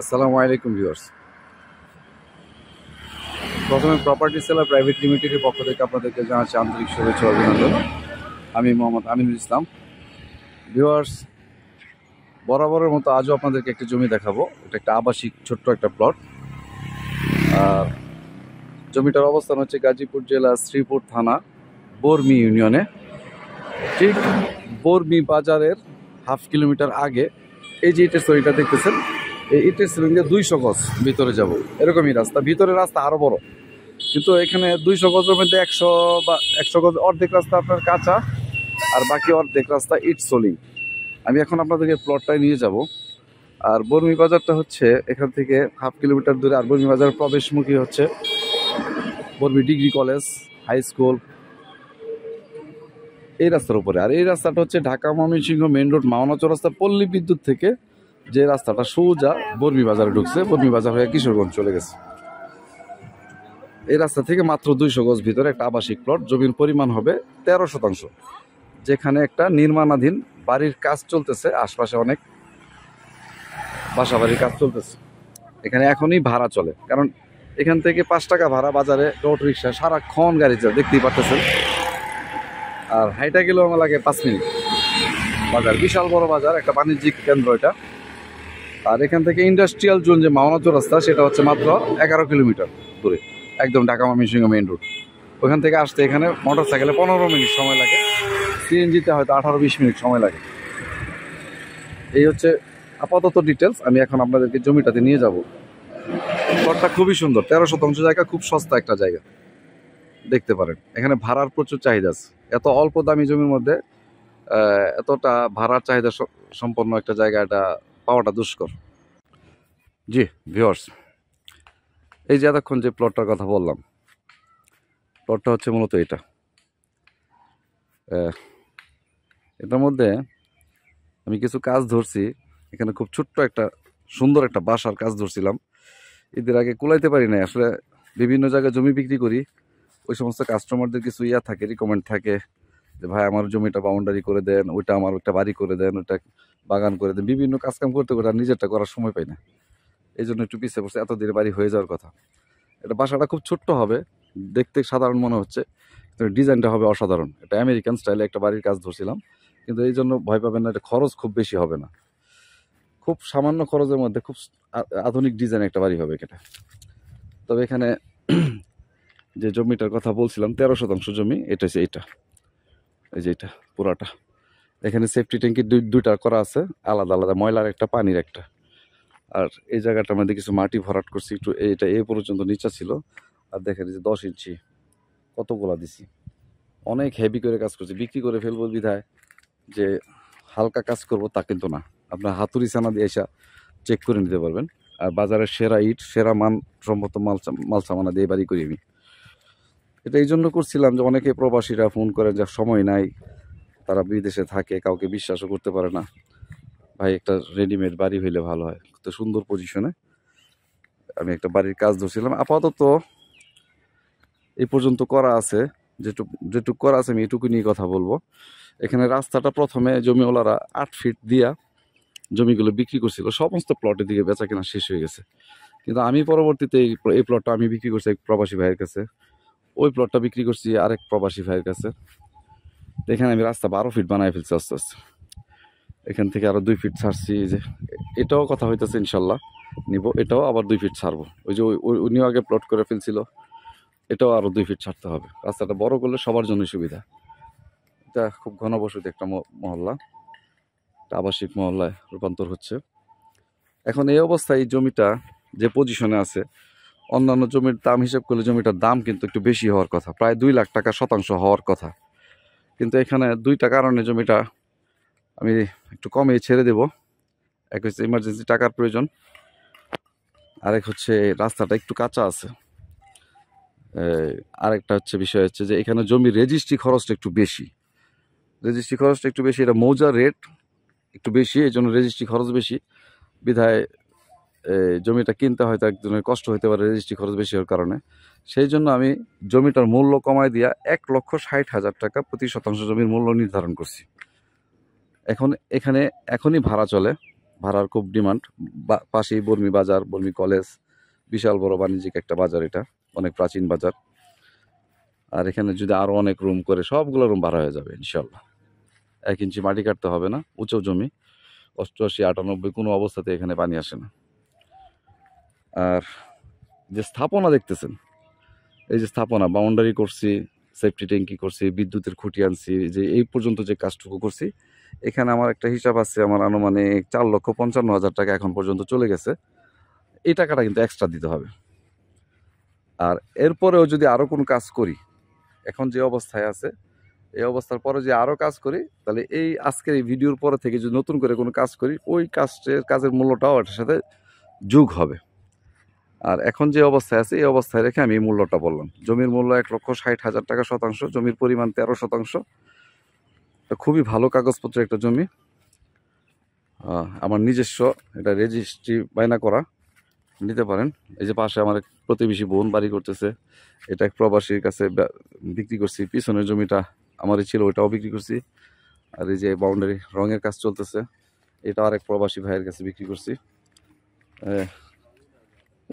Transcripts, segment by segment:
আসসালামু আলাইকুম ভিউয়ার্স প্রথমে প্রপার্টি সেলার প্রাইভেট লিমিটেডের পক্ষ থেকে আপনাদেরকে জানাচ্ছি আন্তরিক শুভেচ্ছা অভিনন্দন আমি মোহাম্মদ আমিনুল ইসলাম ভিউয়ার্স বরাবরের মতো আজও আপনাদেরকে একটা জমি দেখাবো এটা একটা আবাসিক ছোট্ট একটা প্লট আর জমিটার অবস্থান হচ্ছে গাজীপুর জেলা শ্রীপুর থানা বর্মি ইউনিয়নে ঠিক বর্মি বাজারের হাফ কিলোমিটার আগে এই যে এটা ছবিটা দেখতেছেন এই ইটের সিলিং দিয়ে দুইশো গজ ভিতরে যাব এরকমই রাস্তা ভিতরে রাস্তা আরও বড় কিন্তু এখানে দুইশো গজের মধ্যে একশো বা একশো গজ অর্ধেক রাস্তা আপনার কাঁচা আর বাকি অর্ধেক রাস্তা ইট সোলিং আমি এখন আপনাদেরকে প্লটটায় নিয়ে যাব আর বর্মি বাজারটা হচ্ছে এখান থেকে হাফ কিলোমিটার দূরে আর বর্মি বাজার প্রবেশমুখী হচ্ছে Barmi degree college high school এই রাস্তার উপরে আর এই রাস্তাটা হচ্ছে ঢাকা ময়মনসিংহ মেন রোড মাওনাচর রাস্তা পল্লী বিদ্যুৎ থেকে যে রাস্তাটা সোজা বর্মি বাজারে ঢুকছে বর্মি বাজার হয়ে কিশোরগঞ্জ চলে গেছে এই রাস্তা থেকে মাত্র দুইশো গজ ভিতরে একটা আবাসিক প্লট জমির পরিমাণ হবে তেরো শতাংশ যেখানে একটা নির্মাণাধীন বাড়ির কাজ চলতেছে আশপাশে অনেক বাসা বাড়ির কাজ চলতেছে এখানে এখনই ভাড়া চলে কারণ এখান থেকে পাঁচ টাকা ভাড়া বাজারে টোটো রিক্সা সারাক্ষণ গাড়ি চলে দেখতেই পাচ্ছেন আর হাইটা গেলেও আমার লাগে পাঁচ মিনিট বাজার বিশাল বড় বাজার একটা বাণিজ্যিক কেন্দ্র এটা আর এখান থেকে ইন্ডাস্ট্রিয়াল জোন যে মাওনা চৌরাস্তা সেটা হচ্ছে মাত্র এগারো কিলোমিটার দূরে একদম ঢাকা সিংহ মেইন রোড ওখান থেকে আসতে এখানে মোটর সাইকেলে পনেরো মিনিট সময় লাগে সিএনজিতে হয়তো আঠারো বিশ মিনিট সময় লাগে এই হচ্ছে আপাতত ডিটেলস আমি এখন আপনাদেরকে জমিটাতে নিয়ে যাব ঘরটা খুবই সুন্দর তেরো শতাংশ জায়গা খুব সস্তা একটা জায়গা দেখতে পারেন এখানে ভাড়ার প্রচুর চাহিদা আছে এত অল্প দামি জমির মধ্যে এতটা ভাড়ার চাহিদা সম্পন্ন একটা জায়গা এটা পাওয়াটা দুষ্কর জি ভিওর্স এই যে এতক্ষণ যে প্লটটার কথা বললাম প্লটটা হচ্ছে মূলত এটা এটার মধ্যে আমি কিছু কাজ ধরছি এখানে খুব ছোট্ট একটা সুন্দর একটা বাসার কাজ ধরছিলাম এদের আগে কুলাইতে পারি না আসলে বিভিন্ন জায়গায় জমি বিক্রি করি ওই সমস্ত কাস্টমারদের কিছু ইয়া থাকে রিকমেন্ড থাকে যে ভাই আমার জমিটা বাউন্ডারি করে দেন ওইটা আমার একটা বাড়ি করে দেন ওইটা বাগান করে দেন বিভিন্ন কাজকাম করতে করতে আর নিজেরটা করার সময় পাই না এই জন্য একটু পিছিয়ে পড়ছে এতদিনে বাড়ি হয়ে যাওয়ার কথা এটা বাসাটা খুব ছোট্ট হবে দেখতে সাধারণ মনে হচ্ছে কিন্তু ডিজাইনটা হবে অসাধারণ এটা আমেরিকান স্টাইলে একটা বাড়ির কাজ ধরছিলাম কিন্তু এই জন্য ভয় পাবেন না এটা খরচ খুব বেশি হবে না খুব সামান্য খরচের মধ্যে খুব আধুনিক ডিজাইন একটা বাড়ি হবে এটা তবে এখানে যে জমিটার কথা বলছিলাম তেরো শতাংশ জমি এটা হচ্ছে এইটা এই যে এটা পুরাটা এখানে সেফটি ট্যাঙ্কি দুই দুইটা করা আছে আলাদা আলাদা ময়লার একটা পানির একটা আর এই জায়গাটার মধ্যে কিছু মাটি ভরাট করছি একটু এটা এ পর্যন্ত নিচা ছিল আর দেখেন যে দশ ইঞ্চি কতগুলা দিছি অনেক হেভি করে কাজ করছি বিক্রি করে ফেলবো বিধায় যে হালকা কাজ করব তা কিন্তু না আপনার হাতুড়ি সানা দিয়ে এসা চেক করে নিতে পারবেন আর বাজারের সেরা ইট সেরা মান সম্ভবত মাল মাল সামানা দিয়ে বাড়ি করি আমি এটা এই জন্য করছিলাম যে অনেকে প্রবাসীরা ফোন করেন যে সময় নাই তারা বিদেশে থাকে কাউকে বিশ্বাসও করতে পারে না ভাই একটা রেডিমেড বাড়ি হইলে ভালো হয় তো সুন্দর পজিশনে আমি একটা বাড়ির কাজ ধরছিলাম আপাতত এই পর্যন্ত করা আছে যেটুক যেটুক করা আছে আমি এটুকু নিয়ে কথা বলবো এখানে রাস্তাটা প্রথমে জমিওয়ালারা আট ফিট দিয়া জমিগুলো বিক্রি করছিল সমস্ত প্লটের দিকে বেচা কেনা শেষ হয়ে গেছে কিন্তু আমি পরবর্তীতে এই প্লটটা আমি বিক্রি করছি এক প্রবাসী ভাইয়ের কাছে ওই প্লটটা বিক্রি করছি আরেক প্রবাসী ভাইয়ের কাছে এখানে আমি রাস্তা বারো ফিট বানায় ফেলছি আস্তে আস্তে এখান থেকে আরও দুই ফিট ছাড়ছি যে এটাও কথা হইতেছে ইনশাল্লাহ নিব এটাও আবার দুই ফিট ছাড়বো ওই যে উনিও আগে প্লট করে ফেলছিল এটাও আরও দুই ফিট ছাড়তে হবে রাস্তাটা বড় করলে সবার জন্যই সুবিধা এটা খুব ঘনবসতি একটা মহল্লা একটা আবাসিক মহল্লায় রূপান্তর হচ্ছে এখন এই অবস্থায় এই জমিটা যে পজিশনে আছে অন্যান্য জমির দাম হিসেব করলে জমিটার দাম কিন্তু একটু বেশি হওয়ার কথা প্রায় দুই লাখ টাকা শতাংশ হওয়ার কথা কিন্তু এখানে দুইটা কারণে জমিটা আমি একটু কমে ছেড়ে দেব এক হচ্ছে ইমার্জেন্সি টাকার প্রয়োজন আরেক হচ্ছে রাস্তাটা একটু কাঁচা আছে আরেকটা হচ্ছে বিষয় হচ্ছে যে এখানে জমির রেজিস্ট্রি খরচটা একটু বেশি রেজিস্ট্রি খরচটা একটু বেশি এটা মৌজা রেট একটু বেশি এই জন্য রেজিস্ট্রি খরচ বেশি বিধায় জমিটা কিনতে হয়তো একজনের কষ্ট হতে পারে রেজিস্ট্রি খরচ বেশি হওয়ার কারণে সেই জন্য আমি জমিটার মূল্য কমায় দিয়া এক লক্ষ ষাট হাজার টাকা প্রতি শতাংশ জমির মূল্য নির্ধারণ করছি এখন এখানে এখনই ভাড়া চলে ভাড়ার খুব ডিমান্ড পাশেই বর্মি বাজার বর্মি কলেজ বিশাল বড় বাণিজ্যিক একটা বাজার এটা অনেক প্রাচীন বাজার আর এখানে যদি আরও অনেক রুম করে সবগুলো রুম ভাড়া হয়ে যাবে ইনশাল্লাহ এক ইঞ্চি মাটি কাটতে হবে না উঁচু জমি অষ্টআশি আটানব্বই কোনো অবস্থাতে এখানে পানি আসে না আর যে স্থাপনা দেখতেছেন এই যে স্থাপনা বাউন্ডারি করছি সেফটি ট্যাঙ্কি করছি বিদ্যুতের খুঁটি আনছি যে এই পর্যন্ত যে কাজটুকু করছি এখানে আমার একটা হিসাব আছে আমার আনুমানিক চার লক্ষ পঞ্চান্ন হাজার টাকা এখন পর্যন্ত চলে গেছে এই টাকাটা কিন্তু এক্সট্রা দিতে হবে আর এরপরেও যদি আরও কোনো কাজ করি এখন যে অবস্থায় আছে এই অবস্থার পরে যে আরও কাজ করি তাহলে এই আজকের এই ভিডিওর পরে থেকে যদি নতুন করে কোনো কাজ করি ওই কাজের কাজের মূল্যটাও এটার সাথে যোগ হবে আর এখন যে অবস্থায় আছে এই অবস্থায় রেখে আমি মূল্যটা বললাম জমির মূল্য এক লক্ষ ষাট হাজার টাকা শতাংশ জমির পরিমাণ তেরো শতাংশ খুবই ভালো কাগজপত্র একটা জমি আমার নিজস্ব এটা রেজিস্ট্রি বায়না করা নিতে পারেন এই যে পাশে আমার প্রতিবেশী বোন বাড়ি করতেছে এটা এক প্রবাসীর কাছে বিক্রি করছি পিছনের জমিটা আমারই ছিল ওইটাও বিক্রি করছি আর এই যে বাউন্ডারি রঙের কাজ চলতেছে এটা আরেক প্রবাসী ভাইয়ের কাছে বিক্রি করছি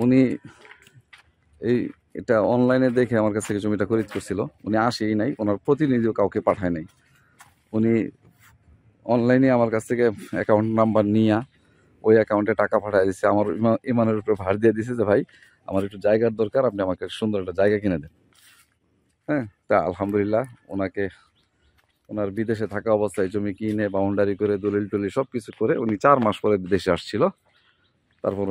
উনি এই এটা অনলাইনে দেখে আমার কাছ থেকে জমিটা খরিদ করছিল উনি আসেই নাই ওনার প্রতিনিধিও কাউকে পাঠায় নাই উনি অনলাইনে আমার কাছ থেকে অ্যাকাউন্ট নাম্বার নিয়ে ওই অ্যাকাউন্টে টাকা পাঠায় দিছে আমার ইমানের উপরে ভার দিয়ে দিছে যে ভাই আমার একটু জায়গার দরকার আপনি আমাকে সুন্দর একটা জায়গা কিনে দেন হ্যাঁ তা আলহামদুলিল্লাহ ওনাকে ওনার বিদেশে থাকা অবস্থায় জমি কিনে বাউন্ডারি করে দলিল টলিল সব কিছু করে উনি চার মাস পরে বিদেশে আসছিল তারপর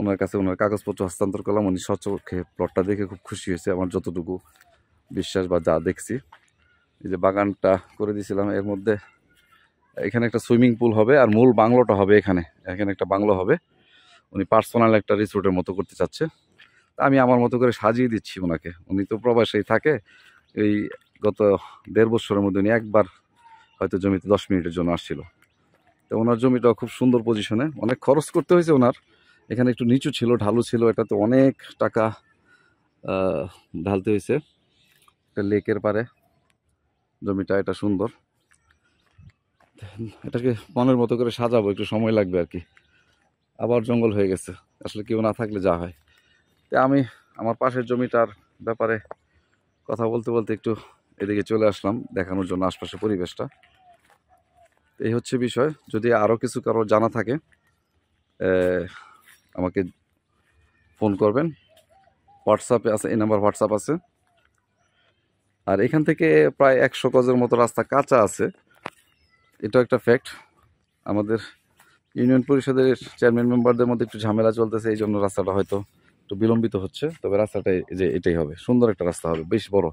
ওনার কাছে ওনার কাগজপত্র হস্তান্তর করলাম উনি সচক্ষে প্লটটা দেখে খুব খুশি হয়েছে আমার যতটুকু বিশ্বাস বা যা দেখছি এই যে বাগানটা করে দিয়েছিলাম এর মধ্যে এখানে একটা সুইমিং পুল হবে আর মূল বাংলোটা হবে এখানে এখানে একটা বাংলো হবে উনি পার্সোনাল একটা রিসোর্টের মতো করতে চাচ্ছে আমি আমার মতো করে সাজিয়ে দিচ্ছি ওনাকে উনি তো প্রবাসেই থাকে এই গত দেড় বছরের মধ্যে উনি একবার হয়তো জমিতে দশ মিনিটের জন্য আসছিল তো ওনার জমিটা খুব সুন্দর পজিশনে অনেক খরচ করতে হয়েছে ওনার এখানে একটু নিচু ছিল ঢালু ছিল এটাতে অনেক টাকা ঢালতে হয়েছে একটা লেকের পারে জমিটা এটা সুন্দর এটাকে মনের মতো করে সাজাবো একটু সময় লাগবে আর কি আবার জঙ্গল হয়ে গেছে আসলে কেউ না থাকলে যা হয় তো আমি আমার পাশের জমিটার ব্যাপারে কথা বলতে বলতে একটু এদিকে চলে আসলাম দেখানোর জন্য আশপাশের পরিবেশটা এই হচ্ছে বিষয় যদি আরও কিছু কারো জানা থাকে আমাকে ফোন করবেন হোয়াটসঅ্যাপে আছে এই নাম্বার হোয়াটসঅ্যাপ আছে আর এখান থেকে প্রায় একশো গজের মতো রাস্তা কাঁচা আছে এটাও একটা ফ্যাক্ট আমাদের ইউনিয়ন পরিষদের চেয়ারম্যান মেম্বারদের মধ্যে একটু ঝামেলা চলতেছে এই জন্য রাস্তাটা হয়তো একটু বিলম্বিত হচ্ছে তবে রাস্তাটা যে এটাই হবে সুন্দর একটা রাস্তা হবে বেশ বড়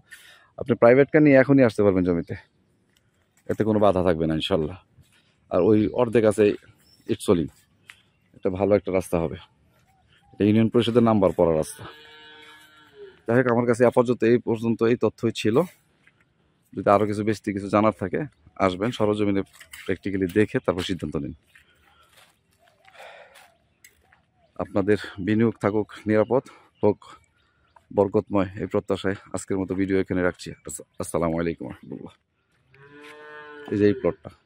আপনি প্রাইভেট কার নিয়ে এখনই আসতে পারবেন জমিতে এতে কোনো বাধা থাকবে না ইনশাল্লাহ আর ওই অর্ধেক আছে ইটসলিং এটা ভালো একটা রাস্তা হবে এটা ইউনিয়ন পরিষদের নাম্বার পড়া রাস্তা যাই হোক আমার কাছে আপাতত এই পর্যন্ত এই তথ্যই ছিল যদি আরও কিছু বেশি কিছু জানার থাকে আসবেন সরজমিনে প্র্যাকটিক্যালি দেখে তারপর সিদ্ধান্ত নিন আপনাদের বিনিয়োগ থাকুক নিরাপদ হোক বরকতময় এই প্রত্যাশায় আজকের মতো ভিডিও এখানে রাখছি আসসালামু আলাইকুম রহমতুল্লাহ এই যে এই প্লটটা